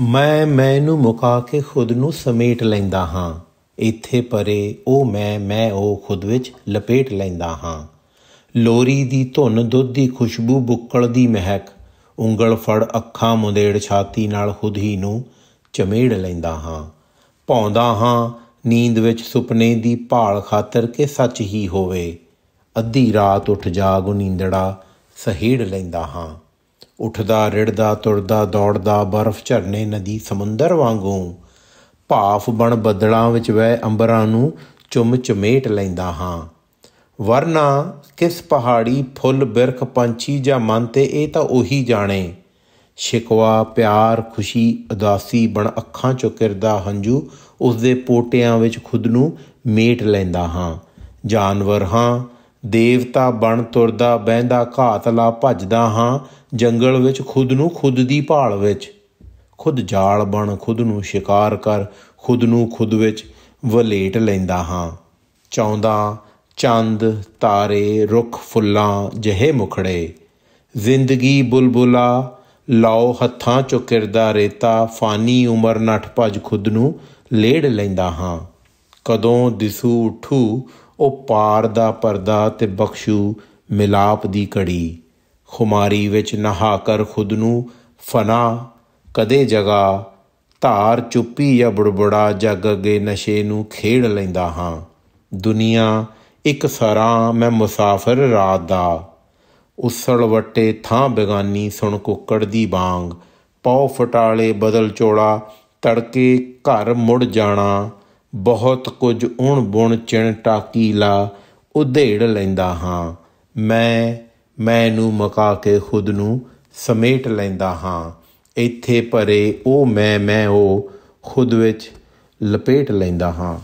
ਮੈਂ ਮੈਨੂੰ ਮੁਕਾ ਕੇ ਖੁਦ ਨੂੰ ਸਮੇਟ ਲੈਂਦਾ ਹਾਂ ਇੱਥੇ ਪਰੇ ਉਹ ਮੈਂ ਮੈਂ ਉਹ ਖੁਦ ਵਿੱਚ ਲਪੇਟ ਲੈਂਦਾ ਹਾਂ ਲੋਰੀ ਦੀ ਧੁੰਨ ਦੁੱਧ ਦੀ ਖੁਸ਼ਬੂ ਬੁੱਕਲ ਦੀ ਮਹਿਕ ਉਂਗਲ ਫੜ ਅੱਖਾਂ ਮੁੰਦੇੜ ਛਾਤੀ ਨਾਲ ਖੁਦ ਹੀ ਨੂੰ ਚਮੇੜ ਲੈਂਦਾ ਹਾਂ ਪਾਉਂਦਾ ਹਾਂ ਨੀਂਦ ਵਿੱਚ ਸੁਪਨੇ ਦੀ ਭਾਲ ਖਾਤਰ ਕਿ ਸੱਚ ਹੀ ਹੋਵੇ ਅੱਧੀ ਰਾਤ ਉੱਠ ਜਾਗ ਨੀਂਦੜਾ ਸਹੀੜ ਲੈਂਦਾ ਹਾਂ ਉੱਠਦਾ ਰਿੜਦਾ ਤੁਰਦਾ ਦੌੜਦਾ ਬਰਫ਼ ਝਰਨੇ ਨਦੀ ਸਮੁੰਦਰ ਵਾਂਗੂ ਭਾਫ ਬਣ ਬੱਦਲਾਂ ਵਿੱਚ ਵਹਿ ਅੰਬਰਾਂ ਨੂੰ ਚੁੰਮ ਚਮੇਟ ਲੈਂਦਾ ਹਾਂ ਵਰਨਾ ਕਿਸ ਪਹਾੜੀ ਫੁੱਲ ਬਿਰਖ ਪੰਛੀ ਜਾਂ ਮਨ ਤੇ ਇਹ ਤਾਂ ਉਹੀ ਜਾਣੇ ਸ਼ਿਕਵਾ ਪਿਆਰ ਖੁਸ਼ੀ ਉਦਾਸੀ ਬਣ ਅੱਖਾਂ ਚੋਂ ਕਿਰਦਾ ਹੰਝੂ ਉਸ ਦੇ ਪੋਟਿਆਂ ਵਿੱਚ ਖੁਦ ਨੂੰ ਮੇਟ ਲੈਂਦਾ ਹਾਂ ਜਾਨਵਰ ਹਾਂ ਦੇਵਤਾ ਬਣ ਤੁਰਦਾ ਬਹਿੰਦਾ ਘਾਤਲਾ ਭੱਜਦਾ ਹਾਂ ਜੰਗਲ ਵਿੱਚ ਖੁਦ ਨੂੰ ਖੁਦ ਦੀ ਭਾਲ ਵਿੱਚ ਖੁਦ ਜਾਲ ਬਣ ਖੁਦ ਨੂੰ ਸ਼ਿਕਾਰ ਕਰ ਖੁਦ ਨੂੰ ਖੁਦ ਵਿੱਚ ਵਲੇਟ ਲੈਂਦਾ ਹਾਂ ਚਾਉਂਦਾ ਚੰਦ ਤਾਰੇ ਰੁੱਖ ਫੁੱਲਾਂ ਜਹੇ ਮੁਖੜੇ ਜ਼ਿੰਦਗੀ ਬੁਲਬੁਲਾ ਲਾਓ ਹੱਥਾਂ ਚੋਂ ਕਿਰਦਾ ਰੇਤਾ ਫਾਨੀ ਉਮਰ ਨਠ ਭਜ ਖੁਦ ਨੂੰ ਲੇੜ ਲੈਂਦਾ ਹਾਂ ਕਦੋਂ ਦਿਸੂ ਉਠੂ ਉਹ ਪਾਰ ਦਾ ਪਰਦਾ ਤੇ ਬਖਸ਼ੂ ਮਿਲਾਪ ਦੀ ਕੜੀ ਖੁਮਾਰੀ ਵਿੱਚ ਨਹਾ ਕਰ ਖੁਦ ਨੂੰ ਫਨਾ ਕਦੇ ਜਗਾ ਧਾਰ ਚੁੱਪੀ ਜਾਂ ਬੜਬੜਾ ਜਗ ਅਗੇ ਨਸ਼ੇ ਨੂੰ ਖੇਡ ਲੈਂਦਾ ਹਾਂ ਦੁਨੀਆ ਇੱਕ ਸਰਾਂ ਮੈਂ ਮੁਸਾਫਰ ਰਾਤ ਦਾ ਉਸਲ ਵਟੇ ਥਾਂ ਬੇਗਾਨੀ ਸੁਣ ਕੁੱਕੜ ਦੀ ਬਾਂਗ ਪਾਉ ਫਟਾਲੇ ਬਦਲ ਚੋੜਾ ਤੜਕੇ ਘਰ ਮੁੜ ਜਾਣਾ ਬਹੁਤ ਕੁਝ ਉਣ ਬੁਣ ਚਿਣ ਟਾਕੀ ਲਾ ਉਧੇੜ ਲੈਂਦਾ ਹਾਂ ਮੈਂ ਮੈਂ ਇਹਨੂੰ ਮਕਾ ਕੇ ਖੁਦ ਨੂੰ ਸਮੇਟ ਲੈਂਦਾ ਹਾਂ ਇੱਥੇ ਪਰੇ ਉਹ ਮੈਂ ਮੈਂ ਉਹ ਖੁਦ ਵਿੱਚ ਲਪੇਟ ਲੈਂਦਾ ਹਾਂ